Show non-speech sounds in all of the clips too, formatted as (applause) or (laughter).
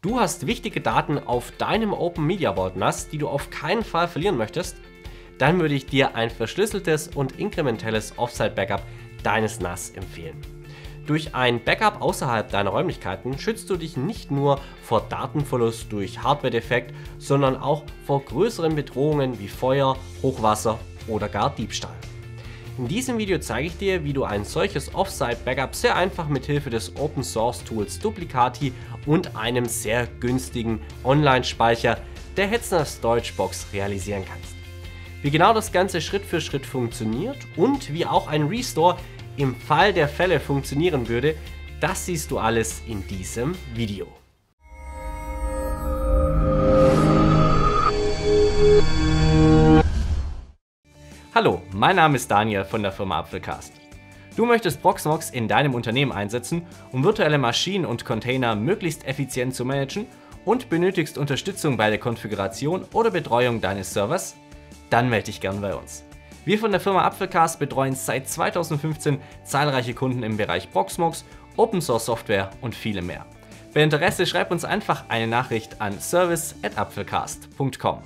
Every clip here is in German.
Du hast wichtige Daten auf deinem Open Media Vault NAS, die du auf keinen Fall verlieren möchtest, dann würde ich dir ein verschlüsseltes und inkrementelles Offsite Backup deines NAS empfehlen. Durch ein Backup außerhalb deiner Räumlichkeiten schützt du dich nicht nur vor Datenverlust durch Hardware-Defekt, sondern auch vor größeren Bedrohungen wie Feuer, Hochwasser oder gar Diebstahl. In diesem Video zeige ich dir, wie du ein solches Offsite-Backup sehr einfach mit Hilfe des Open Source Tools Duplicati und einem sehr günstigen Online-Speicher der Hetzner's Deutschbox realisieren kannst. Wie genau das Ganze Schritt für Schritt funktioniert und wie auch ein Restore im Fall der Fälle funktionieren würde, das siehst du alles in diesem Video. Hallo, mein Name ist Daniel von der Firma Apfelcast. Du möchtest Proxmox in deinem Unternehmen einsetzen, um virtuelle Maschinen und Container möglichst effizient zu managen und benötigst Unterstützung bei der Konfiguration oder Betreuung deines Servers? Dann melde dich gern bei uns. Wir von der Firma Apfelcast betreuen seit 2015 zahlreiche Kunden im Bereich Proxmox, Open Source Software und viele mehr. Bei Interesse schreib uns einfach eine Nachricht an service@apfelcast.com.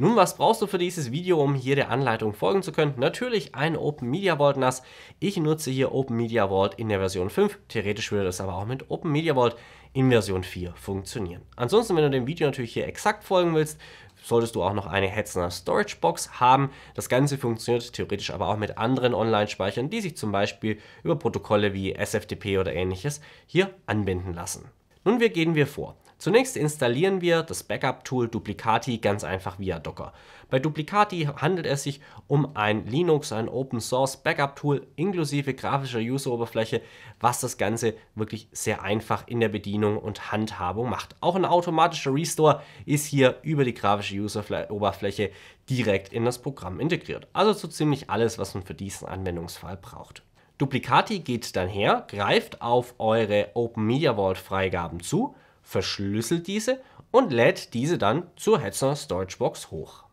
Nun, was brauchst du für dieses Video, um hier der Anleitung folgen zu können? Natürlich ein Open Media Vault NAS. Ich nutze hier Open Media Vault in der Version 5. Theoretisch würde das aber auch mit Open Media Vault in Version 4 funktionieren. Ansonsten, wenn du dem Video natürlich hier exakt folgen willst, solltest du auch noch eine Hetzner Storage Box haben. Das Ganze funktioniert theoretisch aber auch mit anderen Online-Speichern, die sich zum Beispiel über Protokolle wie SFTP oder ähnliches hier anbinden lassen. Nun, wie gehen wir vor? Zunächst installieren wir das Backup-Tool Duplicati ganz einfach via Docker. Bei Duplicati handelt es sich um ein Linux, ein Open Source Backup-Tool inklusive grafischer User-Oberfläche, was das Ganze wirklich sehr einfach in der Bedienung und Handhabung macht. Auch ein automatischer Restore ist hier über die grafische User-Oberfläche direkt in das Programm integriert. Also so ziemlich alles, was man für diesen Anwendungsfall braucht. Duplicati geht dann her, greift auf eure Open Media Vault Freigaben zu, verschlüsselt diese und lädt diese dann zur Hetzner Storage Box hoch.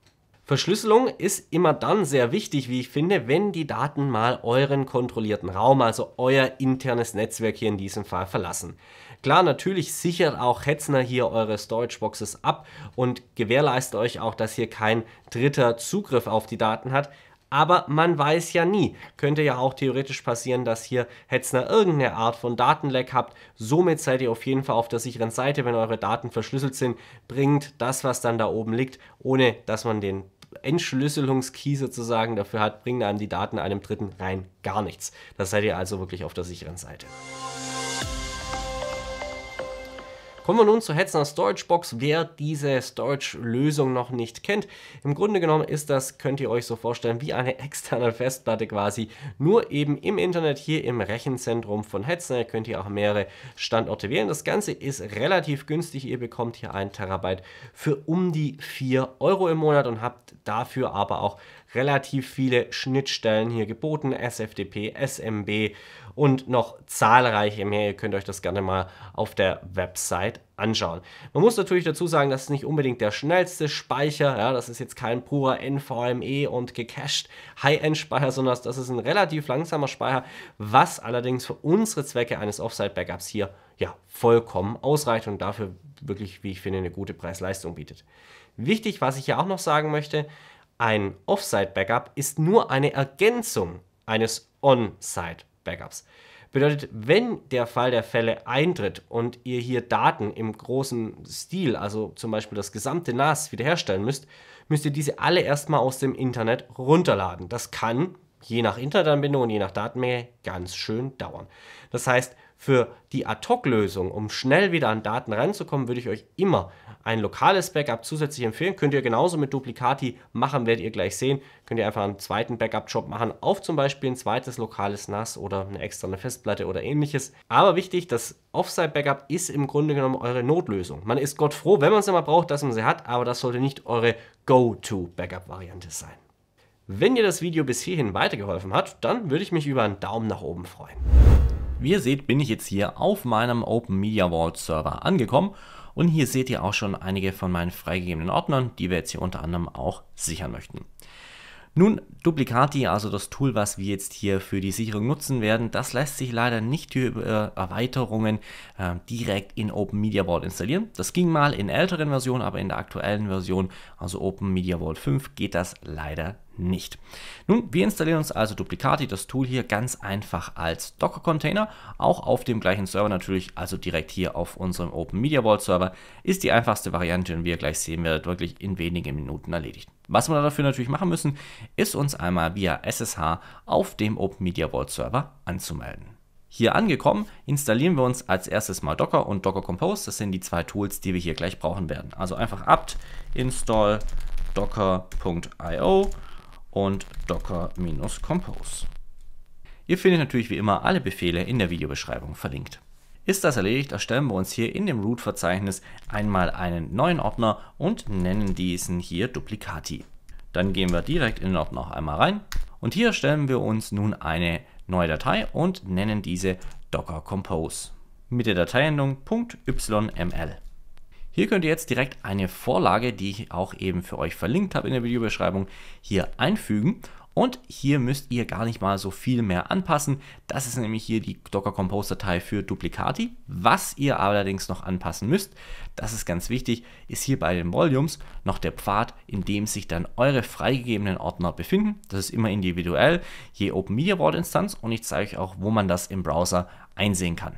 Verschlüsselung ist immer dann sehr wichtig, wie ich finde, wenn die Daten mal euren kontrollierten Raum, also euer internes Netzwerk hier in diesem Fall verlassen. Klar, natürlich sichert auch Hetzner hier eure Storage Boxes ab und gewährleistet euch auch, dass hier kein dritter Zugriff auf die Daten hat, aber man weiß ja nie. Könnte ja auch theoretisch passieren, dass hier Hetzner irgendeine Art von Datenleck habt. Somit seid ihr auf jeden Fall auf der sicheren Seite, wenn eure Daten verschlüsselt sind. Bringt das, was dann da oben liegt, ohne dass man den Entschlüsselungskey sozusagen dafür hat, bringen einem die Daten einem Dritten rein gar nichts. Da seid ihr also wirklich auf der sicheren Seite. Kommen wir nun zur Hetzner Storage Box, Wer diese Storage-Lösung noch nicht kennt, im Grunde genommen ist das, könnt ihr euch so vorstellen, wie eine (laughs) externe Festplatte quasi, nur eben im Internet hier im Rechenzentrum von Hetzner. Ihr könnt ihr auch mehrere Standorte wählen. Das Ganze ist relativ günstig. Ihr bekommt hier 1 Terabyte für um die 4 Euro im Monat und habt dafür aber auch relativ viele Schnittstellen hier geboten, SFTP, SMB und noch zahlreiche mehr. Ihr könnt euch das gerne mal auf der Website anschauen. Man muss natürlich dazu sagen, das ist nicht unbedingt der schnellste Speicher. Ja, das ist jetzt kein purer NVMe und gecached High-End-Speicher, sondern das ist ein relativ langsamer Speicher, was allerdings für unsere Zwecke eines Offsite-Backups hier ja vollkommen ausreicht und dafür wirklich, wie ich finde, eine gute Preis-Leistung bietet. Wichtig, was ich hier auch noch sagen möchte, ein Offsite-Backup ist nur eine Ergänzung eines On-Site backups Backups. Bedeutet, wenn der Fall der Fälle eintritt und ihr hier Daten im großen Stil, also zum Beispiel das gesamte NAS wiederherstellen müsst, müsst ihr diese alle erstmal aus dem Internet runterladen. Das kann je nach Internetanbindung und je nach Datenmenge ganz schön dauern. Das heißt, für die Ad-Hoc-Lösung, um schnell wieder an Daten reinzukommen, würde ich euch immer ein lokales Backup zusätzlich empfehlen. Könnt ihr genauso mit Duplikati machen, werdet ihr gleich sehen. Könnt ihr einfach einen zweiten Backup-Job machen, auf zum Beispiel ein zweites lokales NAS oder eine externe Festplatte oder ähnliches. Aber wichtig, das Offsite-Backup ist im Grunde genommen eure Notlösung. Man ist Gott froh, wenn man es immer braucht, dass man sie hat, aber das sollte nicht eure Go-To-Backup-Variante sein. Wenn dir das Video bis hierhin weitergeholfen hat, dann würde ich mich über einen Daumen nach oben freuen. Wie ihr seht, bin ich jetzt hier auf meinem Open Media Vault Server angekommen und hier seht ihr auch schon einige von meinen freigegebenen Ordnern, die wir jetzt hier unter anderem auch sichern möchten. Nun, Duplicati, also das Tool, was wir jetzt hier für die Sicherung nutzen werden, das lässt sich leider nicht über Erweiterungen äh, direkt in Open Media Vault installieren. Das ging mal in älteren Versionen, aber in der aktuellen Version, also Open Media Vault 5, geht das leider nicht. Nun, wir installieren uns also Duplicati, das Tool hier ganz einfach als Docker-Container, auch auf dem gleichen Server natürlich, also direkt hier auf unserem Open Media Vault Server, ist die einfachste Variante und wie ihr gleich sehen werdet, wirklich in wenigen Minuten erledigt. Was wir dafür natürlich machen müssen, ist uns einmal via SSH auf dem Open Media Vault Server anzumelden. Hier angekommen, installieren wir uns als erstes mal Docker und Docker Compose. Das sind die zwei Tools, die wir hier gleich brauchen werden. Also einfach apt install docker.io und docker-compose. Ihr findet natürlich wie immer alle Befehle in der Videobeschreibung verlinkt. Ist das erledigt, erstellen wir uns hier in dem Root-Verzeichnis einmal einen neuen Ordner und nennen diesen hier Duplicati. Dann gehen wir direkt in den Ordner noch einmal rein und hier erstellen wir uns nun eine neue Datei und nennen diese Docker Compose mit der Dateiendung .yml. Hier könnt ihr jetzt direkt eine Vorlage, die ich auch eben für euch verlinkt habe in der Videobeschreibung, hier einfügen. Und hier müsst ihr gar nicht mal so viel mehr anpassen. Das ist nämlich hier die Docker Compose Datei für Duplikati. Was ihr allerdings noch anpassen müsst, das ist ganz wichtig, ist hier bei den Volumes noch der Pfad, in dem sich dann eure freigegebenen Ordner befinden. Das ist immer individuell, je Open Media Board Instanz und ich zeige euch auch, wo man das im Browser einsehen kann.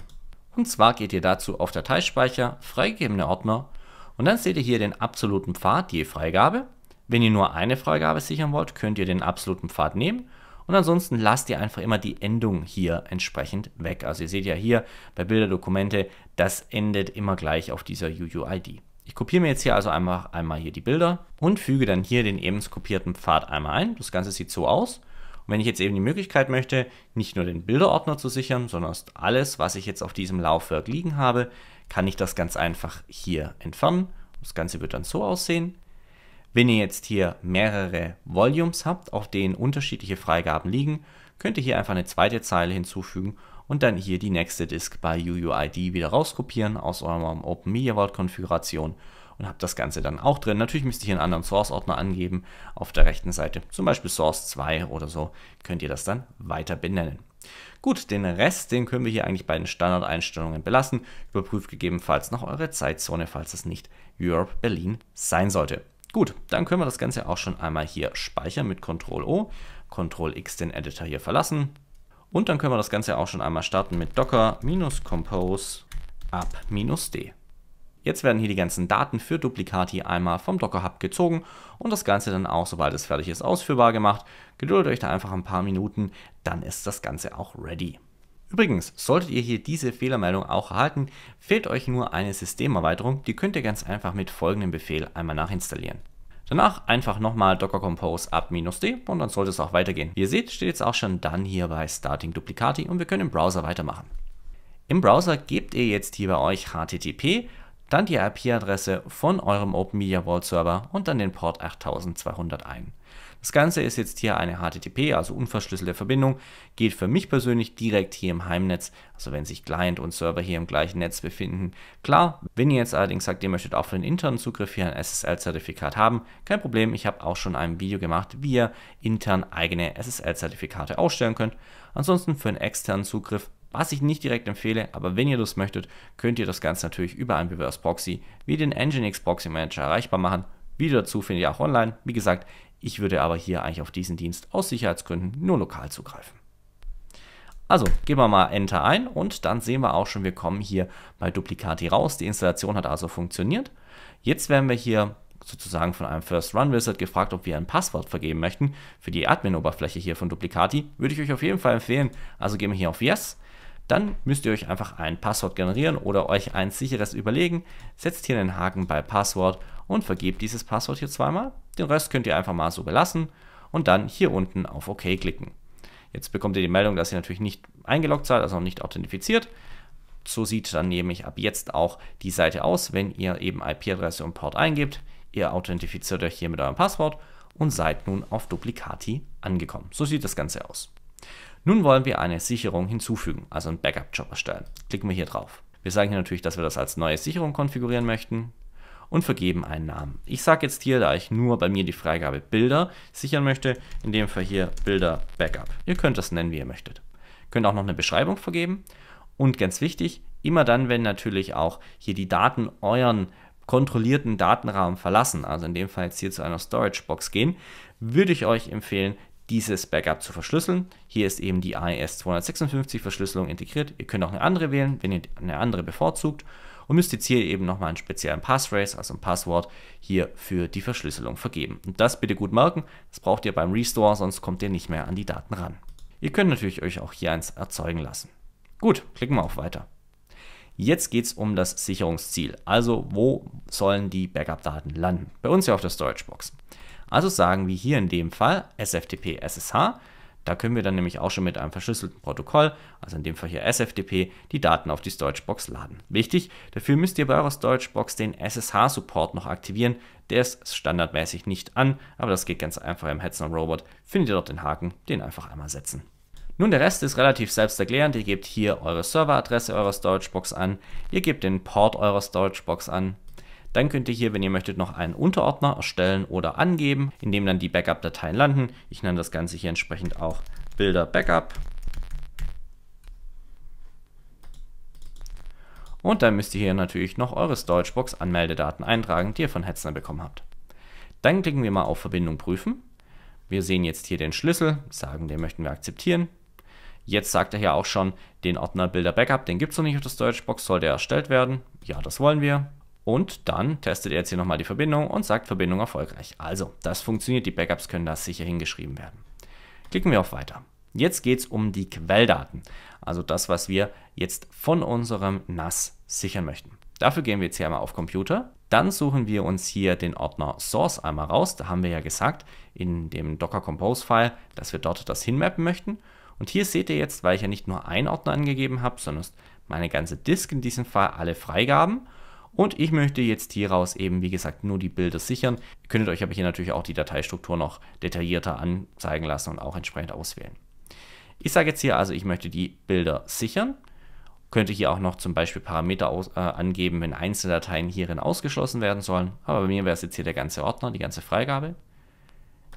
Und zwar geht ihr dazu auf Dateispeicher, freigegebene Ordner und dann seht ihr hier den absoluten Pfad die Freigabe. Wenn ihr nur eine Freigabe sichern wollt, könnt ihr den absoluten Pfad nehmen und ansonsten lasst ihr einfach immer die Endung hier entsprechend weg. Also ihr seht ja hier bei Bilderdokumente, das endet immer gleich auf dieser UUID. Ich kopiere mir jetzt hier also einfach einmal hier die Bilder und füge dann hier den eben kopierten Pfad einmal ein. Das Ganze sieht so aus. Und wenn ich jetzt eben die Möglichkeit möchte, nicht nur den Bilderordner zu sichern, sondern alles, was ich jetzt auf diesem Laufwerk liegen habe, kann ich das ganz einfach hier entfernen. Das Ganze wird dann so aussehen. Wenn ihr jetzt hier mehrere Volumes habt, auf denen unterschiedliche Freigaben liegen, könnt ihr hier einfach eine zweite Zeile hinzufügen und dann hier die nächste Disk bei UUID wieder rauskopieren aus eurer Open Media Vault Konfiguration und habe das Ganze dann auch drin. Natürlich müsst ihr hier einen anderen Source-Ordner angeben auf der rechten Seite, zum Beispiel Source 2 oder so, könnt ihr das dann weiter benennen. Gut, den Rest, den können wir hier eigentlich bei den Standardeinstellungen belassen. Überprüft gegebenenfalls noch eure Zeitzone, falls es nicht Europe Berlin sein sollte. Gut, dann können wir das Ganze auch schon einmal hier speichern mit Ctrl O, Ctrl X den Editor hier verlassen. Und dann können wir das Ganze auch schon einmal starten mit docker-compose up-d. Jetzt werden hier die ganzen Daten für Duplikati einmal vom Docker Hub gezogen und das Ganze dann auch, sobald es fertig ist, ausführbar gemacht. Geduldet euch da einfach ein paar Minuten, dann ist das Ganze auch ready. Übrigens, solltet ihr hier diese Fehlermeldung auch erhalten, fehlt euch nur eine Systemerweiterung, die könnt ihr ganz einfach mit folgendem Befehl einmal nachinstallieren. Danach einfach nochmal docker compose up-d und dann sollte es auch weitergehen. Wie ihr seht, steht jetzt auch schon dann hier bei starting duplicati und wir können im Browser weitermachen. Im Browser gebt ihr jetzt hier bei euch http dann die IP-Adresse von eurem Open Media Vault Server und dann den Port 8200 ein. Das Ganze ist jetzt hier eine HTTP, also unverschlüsselte Verbindung, geht für mich persönlich direkt hier im Heimnetz, also wenn sich Client und Server hier im gleichen Netz befinden. Klar, wenn ihr jetzt allerdings sagt, ihr möchtet auch für den internen Zugriff hier ein SSL-Zertifikat haben, kein Problem, ich habe auch schon ein Video gemacht, wie ihr intern eigene SSL-Zertifikate ausstellen könnt. Ansonsten für einen externen Zugriff was ich nicht direkt empfehle, aber wenn ihr das möchtet, könnt ihr das Ganze natürlich über einen Reverse Proxy wie den Nginx Proxy Manager erreichbar machen. Video dazu findet ihr auch online. Wie gesagt, ich würde aber hier eigentlich auf diesen Dienst aus Sicherheitsgründen nur lokal zugreifen. Also geben wir mal Enter ein und dann sehen wir auch schon, wir kommen hier bei Duplicati raus. Die Installation hat also funktioniert. Jetzt werden wir hier sozusagen von einem First Run Wizard gefragt, ob wir ein Passwort vergeben möchten für die Admin-Oberfläche hier von Duplicati. Würde ich euch auf jeden Fall empfehlen. Also gehen wir hier auf Yes dann müsst ihr euch einfach ein Passwort generieren oder euch ein sicheres überlegen. Setzt hier einen Haken bei Passwort und vergebt dieses Passwort hier zweimal. Den Rest könnt ihr einfach mal so belassen und dann hier unten auf OK klicken. Jetzt bekommt ihr die Meldung, dass ihr natürlich nicht eingeloggt seid, also noch nicht authentifiziert. So sieht dann nämlich ab jetzt auch die Seite aus, wenn ihr eben IP-Adresse und Port eingibt. Ihr authentifiziert euch hier mit eurem Passwort und seid nun auf Duplicati angekommen. So sieht das Ganze aus. Nun wollen wir eine Sicherung hinzufügen, also einen Backup-Job erstellen. Klicken wir hier drauf. Wir sagen hier natürlich, dass wir das als neue Sicherung konfigurieren möchten und vergeben einen Namen. Ich sage jetzt hier, da ich nur bei mir die Freigabe Bilder sichern möchte, in dem Fall hier Bilder Backup. Ihr könnt das nennen, wie ihr möchtet. Ihr könnt auch noch eine Beschreibung vergeben. Und ganz wichtig, immer dann, wenn natürlich auch hier die Daten euren kontrollierten Datenrahmen verlassen, also in dem Fall jetzt hier zu einer Storage Box gehen, würde ich euch empfehlen, dieses Backup zu verschlüsseln. Hier ist eben die AES256 Verschlüsselung integriert. Ihr könnt auch eine andere wählen, wenn ihr eine andere bevorzugt und müsst jetzt hier eben nochmal einen speziellen Passphrase, also ein Passwort, hier für die Verschlüsselung vergeben. Und das bitte gut merken, das braucht ihr beim Restore, sonst kommt ihr nicht mehr an die Daten ran. Ihr könnt natürlich euch auch hier eins erzeugen lassen. Gut, klicken wir auf Weiter. Jetzt geht es um das Sicherungsziel, also wo sollen die Backup-Daten landen? Bei uns ja auf der Storagebox. Also sagen wir hier in dem Fall SFTP SSH. Da können wir dann nämlich auch schon mit einem verschlüsselten Protokoll, also in dem Fall hier SFTP, die Daten auf die Storagebox laden. Wichtig, dafür müsst ihr bei eurer Storagebox den SSH-Support noch aktivieren. Der ist standardmäßig nicht an, aber das geht ganz einfach im Hetzner Robot. Findet ihr dort den Haken, den einfach einmal setzen. Nun, der Rest ist relativ selbsterklärend. Ihr gebt hier eure Serveradresse eurer Storagebox an, ihr gebt den Port eurer Storagebox an, dann könnt ihr hier, wenn ihr möchtet, noch einen Unterordner erstellen oder angeben, in dem dann die Backup-Dateien landen. Ich nenne das Ganze hier entsprechend auch Bilder Backup. Und dann müsst ihr hier natürlich noch eure Storagebox Anmeldedaten eintragen, die ihr von Hetzner bekommen habt. Dann klicken wir mal auf Verbindung prüfen. Wir sehen jetzt hier den Schlüssel, sagen, den möchten wir akzeptieren. Jetzt sagt er hier auch schon, den Ordner Bilder Backup, den gibt es noch nicht auf der Storagebox, soll der erstellt werden? Ja, das wollen wir. Und dann testet er jetzt hier nochmal die Verbindung und sagt Verbindung erfolgreich. Also, das funktioniert, die Backups können da sicher hingeschrieben werden. Klicken wir auf Weiter. Jetzt geht es um die Quelldaten, also das, was wir jetzt von unserem NAS sichern möchten. Dafür gehen wir jetzt hier einmal auf Computer, dann suchen wir uns hier den Ordner Source einmal raus. Da haben wir ja gesagt, in dem Docker Compose File, dass wir dort das hinmappen möchten. Und hier seht ihr jetzt, weil ich ja nicht nur einen Ordner angegeben habe, sondern meine ganze Disk in diesem Fall alle Freigaben. Und ich möchte jetzt hieraus eben, wie gesagt, nur die Bilder sichern. Ihr könntet euch aber hier natürlich auch die Dateistruktur noch detaillierter anzeigen lassen und auch entsprechend auswählen. Ich sage jetzt hier also, ich möchte die Bilder sichern. Könnte hier auch noch zum Beispiel Parameter aus, äh, angeben, wenn einzelne Dateien hierin ausgeschlossen werden sollen. Aber bei mir wäre es jetzt hier der ganze Ordner, die ganze Freigabe.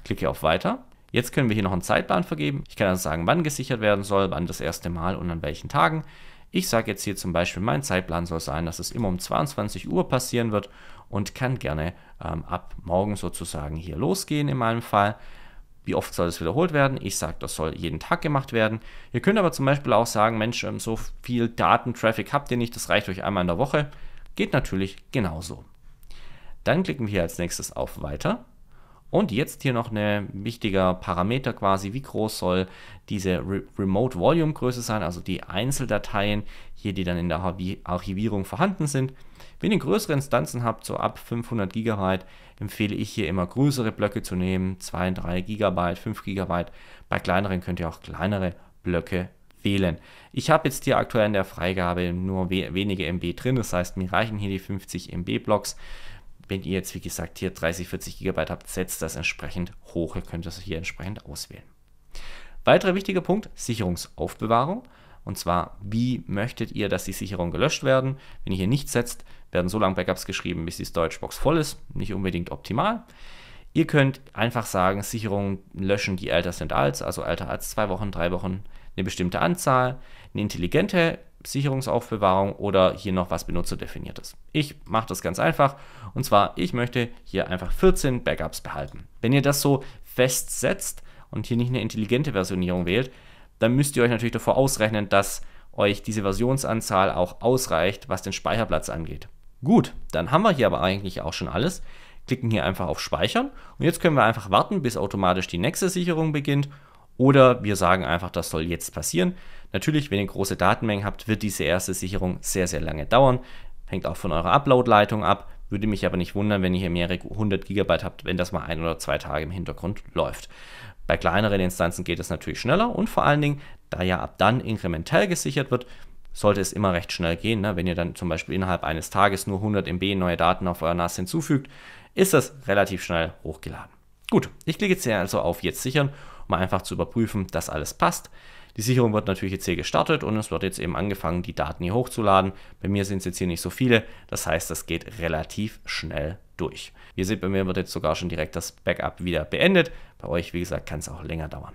Klicke auf Weiter. Jetzt können wir hier noch einen Zeitplan vergeben. Ich kann also sagen, wann gesichert werden soll, wann das erste Mal und an welchen Tagen. Ich sage jetzt hier zum Beispiel, mein Zeitplan soll sein, dass es immer um 22 Uhr passieren wird und kann gerne ähm, ab morgen sozusagen hier losgehen in meinem Fall. Wie oft soll das wiederholt werden? Ich sage, das soll jeden Tag gemacht werden. Ihr könnt aber zum Beispiel auch sagen, Mensch, ähm, so viel Datentraffic habt ihr nicht, das reicht euch einmal in der Woche. Geht natürlich genauso. Dann klicken wir hier als nächstes auf Weiter und jetzt hier noch ein wichtiger Parameter quasi, wie groß soll diese Re Remote Volume Größe sein, also die Einzeldateien hier, die dann in der Archivierung vorhanden sind. Wenn ihr größere Instanzen habt, so ab 500 GB, empfehle ich hier immer größere Blöcke zu nehmen, 2, 3 GB, 5 GB. Bei kleineren könnt ihr auch kleinere Blöcke wählen. Ich habe jetzt hier aktuell in der Freigabe nur wenige MB drin, das heißt, mir reichen hier die 50 MB Blocks. Wenn ihr jetzt, wie gesagt, hier 30, 40 GB habt, setzt das entsprechend hoch. Ihr könnt das hier entsprechend auswählen. Weiterer wichtiger Punkt, Sicherungsaufbewahrung. Und zwar, wie möchtet ihr, dass die Sicherungen gelöscht werden? Wenn ihr hier nichts setzt, werden so lange Backups geschrieben, bis die Storagebox voll ist. Nicht unbedingt optimal. Ihr könnt einfach sagen, Sicherungen löschen, die älter sind als, also älter als zwei Wochen, drei Wochen, eine bestimmte Anzahl. Eine intelligente Sicherungsaufbewahrung oder hier noch was benutzerdefiniertes. Ich mache das ganz einfach und zwar, ich möchte hier einfach 14 Backups behalten. Wenn ihr das so festsetzt und hier nicht eine intelligente Versionierung wählt, dann müsst ihr euch natürlich davor ausrechnen, dass euch diese Versionsanzahl auch ausreicht, was den Speicherplatz angeht. Gut, dann haben wir hier aber eigentlich auch schon alles. Klicken hier einfach auf Speichern und jetzt können wir einfach warten, bis automatisch die nächste Sicherung beginnt oder wir sagen einfach, das soll jetzt passieren. Natürlich, wenn ihr große Datenmengen habt, wird diese erste Sicherung sehr, sehr lange dauern. Hängt auch von eurer Upload-Leitung ab. Würde mich aber nicht wundern, wenn ihr hier mehrere 100 GB habt, wenn das mal ein oder zwei Tage im Hintergrund läuft. Bei kleineren Instanzen geht es natürlich schneller und vor allen Dingen, da ja ab dann inkrementell gesichert wird, sollte es immer recht schnell gehen. Ne? Wenn ihr dann zum Beispiel innerhalb eines Tages nur 100 MB neue Daten auf euer NAS hinzufügt, ist das relativ schnell hochgeladen. Gut, ich klicke jetzt hier also auf Jetzt sichern mal einfach zu überprüfen, dass alles passt. Die Sicherung wird natürlich jetzt hier gestartet und es wird jetzt eben angefangen, die Daten hier hochzuladen. Bei mir sind es jetzt hier nicht so viele, das heißt, das geht relativ schnell durch. Wie ihr seht, bei mir wird jetzt sogar schon direkt das Backup wieder beendet. Bei euch, wie gesagt, kann es auch länger dauern.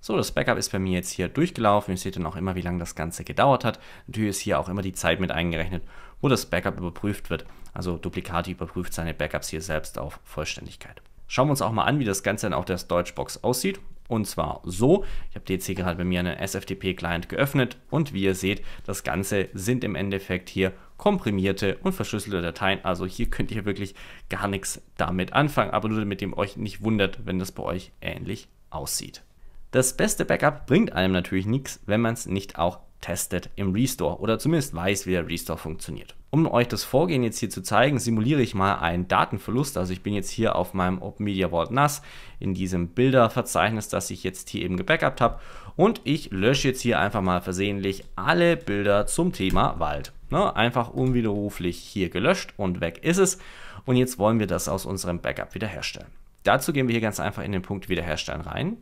So, das Backup ist bei mir jetzt hier durchgelaufen. Ihr seht dann auch immer, wie lange das Ganze gedauert hat. Natürlich ist hier auch immer die Zeit mit eingerechnet, wo das Backup überprüft wird. Also Duplikati überprüft seine Backups hier selbst auf Vollständigkeit. Schauen wir uns auch mal an, wie das Ganze dann auf der Deutschbox aussieht. Und zwar so, ich habe jetzt hier gerade bei mir einen SFTP-Client geöffnet und wie ihr seht, das Ganze sind im Endeffekt hier komprimierte und verschlüsselte Dateien. Also hier könnt ihr wirklich gar nichts damit anfangen, aber nur damit ihr euch nicht wundert, wenn das bei euch ähnlich aussieht. Das beste Backup bringt einem natürlich nichts, wenn man es nicht auch testet im Restore oder zumindest weiß, wie der Restore funktioniert. Um euch das Vorgehen jetzt hier zu zeigen, simuliere ich mal einen Datenverlust. Also ich bin jetzt hier auf meinem Open Media Vault NAS in diesem Bilderverzeichnis, das ich jetzt hier eben gebackupt habe. Und ich lösche jetzt hier einfach mal versehentlich alle Bilder zum Thema Wald. Ne? Einfach unwiderruflich hier gelöscht und weg ist es. Und jetzt wollen wir das aus unserem Backup wiederherstellen. Dazu gehen wir hier ganz einfach in den Punkt Wiederherstellen rein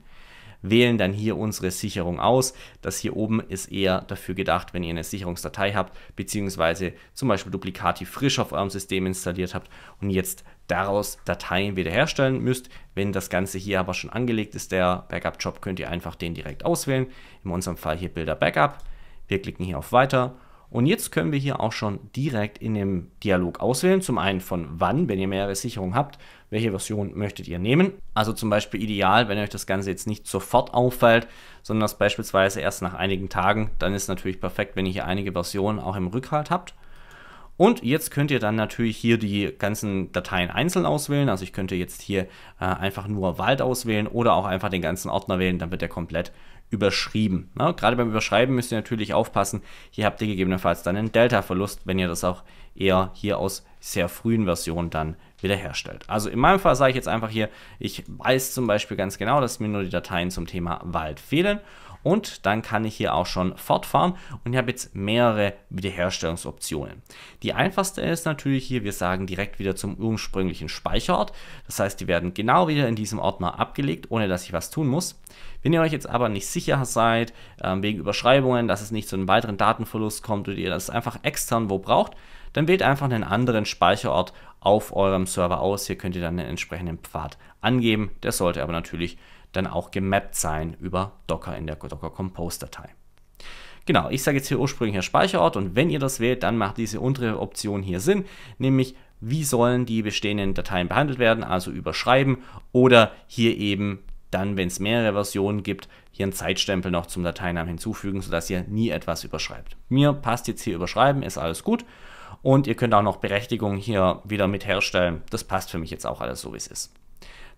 wählen dann hier unsere Sicherung aus. Das hier oben ist eher dafür gedacht, wenn ihr eine Sicherungsdatei habt, beziehungsweise zum Beispiel Duplikati frisch auf eurem System installiert habt und jetzt daraus Dateien wiederherstellen müsst. Wenn das Ganze hier aber schon angelegt ist, der Backup-Job, könnt ihr einfach den direkt auswählen. In unserem Fall hier Bilder Backup. Wir klicken hier auf Weiter. Und jetzt können wir hier auch schon direkt in dem Dialog auswählen. Zum einen von wann, wenn ihr mehrere Sicherungen habt welche Version möchtet ihr nehmen. Also zum Beispiel ideal, wenn euch das Ganze jetzt nicht sofort auffällt, sondern das beispielsweise erst nach einigen Tagen, dann ist natürlich perfekt, wenn ihr hier einige Versionen auch im Rückhalt habt. Und jetzt könnt ihr dann natürlich hier die ganzen Dateien einzeln auswählen. Also ich könnte jetzt hier äh, einfach nur Wald auswählen oder auch einfach den ganzen Ordner wählen, dann wird der komplett überschrieben. Ja, ne? gerade beim Überschreiben müsst ihr natürlich aufpassen. Hier habt ihr gegebenenfalls dann einen Delta-Verlust, wenn ihr das auch eher hier aus sehr frühen Versionen dann wiederherstellt. Also in meinem Fall sage ich jetzt einfach hier, ich weiß zum Beispiel ganz genau, dass mir nur die Dateien zum Thema Wald fehlen und dann kann ich hier auch schon fortfahren und ich habe jetzt mehrere Wiederherstellungsoptionen. Die einfachste ist natürlich hier, wir sagen direkt wieder zum ursprünglichen Speicherort. Das heißt, die werden genau wieder in diesem Ordner abgelegt, ohne dass ich was tun muss. Wenn ihr euch jetzt aber nicht sicher seid, ähm, wegen Überschreibungen, dass es nicht zu einem weiteren Datenverlust kommt und ihr das einfach extern wo braucht, dann wählt einfach einen anderen Speicherort auf eurem Server aus. Hier könnt ihr dann den entsprechenden Pfad angeben. Der sollte aber natürlich dann auch gemappt sein über Docker in der Docker Compose Datei. Genau, ich sage jetzt hier ursprünglicher Speicherort und wenn ihr das wählt, dann macht diese untere Option hier Sinn, nämlich wie sollen die bestehenden Dateien behandelt werden, also überschreiben oder hier eben dann, wenn es mehrere Versionen gibt, hier einen Zeitstempel noch zum Dateinamen hinzufügen, sodass ihr nie etwas überschreibt. Mir passt jetzt hier überschreiben, ist alles gut und ihr könnt auch noch Berechtigungen hier wieder mit herstellen. Das passt für mich jetzt auch alles so, wie es ist.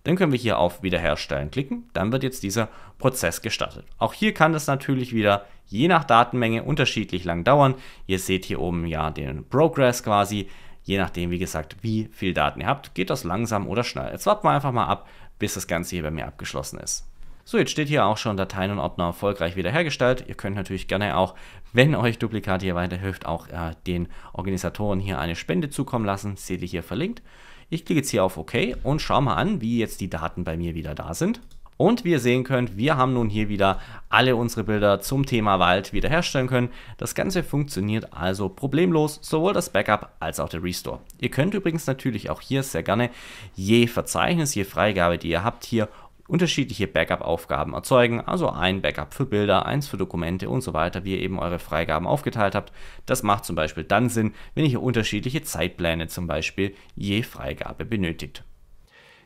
Dann können wir hier auf Wiederherstellen klicken. Dann wird jetzt dieser Prozess gestartet. Auch hier kann das natürlich wieder je nach Datenmenge unterschiedlich lang dauern. Ihr seht hier oben ja den Progress quasi. Je nachdem, wie gesagt, wie viel Daten ihr habt, geht das langsam oder schnell. Jetzt warten wir einfach mal ab, bis das Ganze hier bei mir abgeschlossen ist. So, jetzt steht hier auch schon Dateien und Ordner erfolgreich wiederhergestellt. Ihr könnt natürlich gerne auch, wenn euch Duplikat hier weiterhilft, auch äh, den Organisatoren hier eine Spende zukommen lassen. Seht ihr hier verlinkt. Ich klicke jetzt hier auf OK und schaue mal an, wie jetzt die Daten bei mir wieder da sind. Und wie ihr sehen könnt, wir haben nun hier wieder alle unsere Bilder zum Thema Wald wiederherstellen können. Das Ganze funktioniert also problemlos, sowohl das Backup als auch der Restore. Ihr könnt übrigens natürlich auch hier sehr gerne je Verzeichnis, je Freigabe, die ihr habt, hier unterschiedliche Backup-Aufgaben erzeugen, also ein Backup für Bilder, eins für Dokumente und so weiter, wie ihr eben eure Freigaben aufgeteilt habt. Das macht zum Beispiel dann Sinn, wenn ihr unterschiedliche Zeitpläne zum Beispiel je Freigabe benötigt.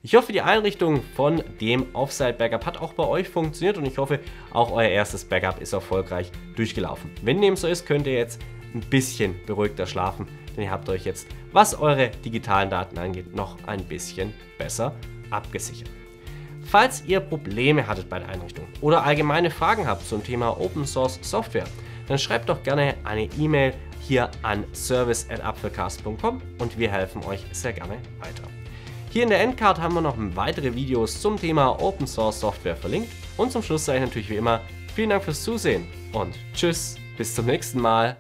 Ich hoffe, die Einrichtung von dem Offsite-Backup hat auch bei euch funktioniert und ich hoffe, auch euer erstes Backup ist erfolgreich durchgelaufen. Wenn dem so ist, könnt ihr jetzt ein bisschen beruhigter schlafen, denn ihr habt euch jetzt, was eure digitalen Daten angeht, noch ein bisschen besser abgesichert. Falls ihr Probleme hattet bei der Einrichtung oder allgemeine Fragen habt zum Thema Open Source Software, dann schreibt doch gerne eine E-Mail hier an service.apfelcast.com und wir helfen euch sehr gerne weiter. Hier in der Endcard haben wir noch weitere Videos zum Thema Open Source Software verlinkt und zum Schluss sage ich natürlich wie immer vielen Dank fürs Zusehen und tschüss, bis zum nächsten Mal.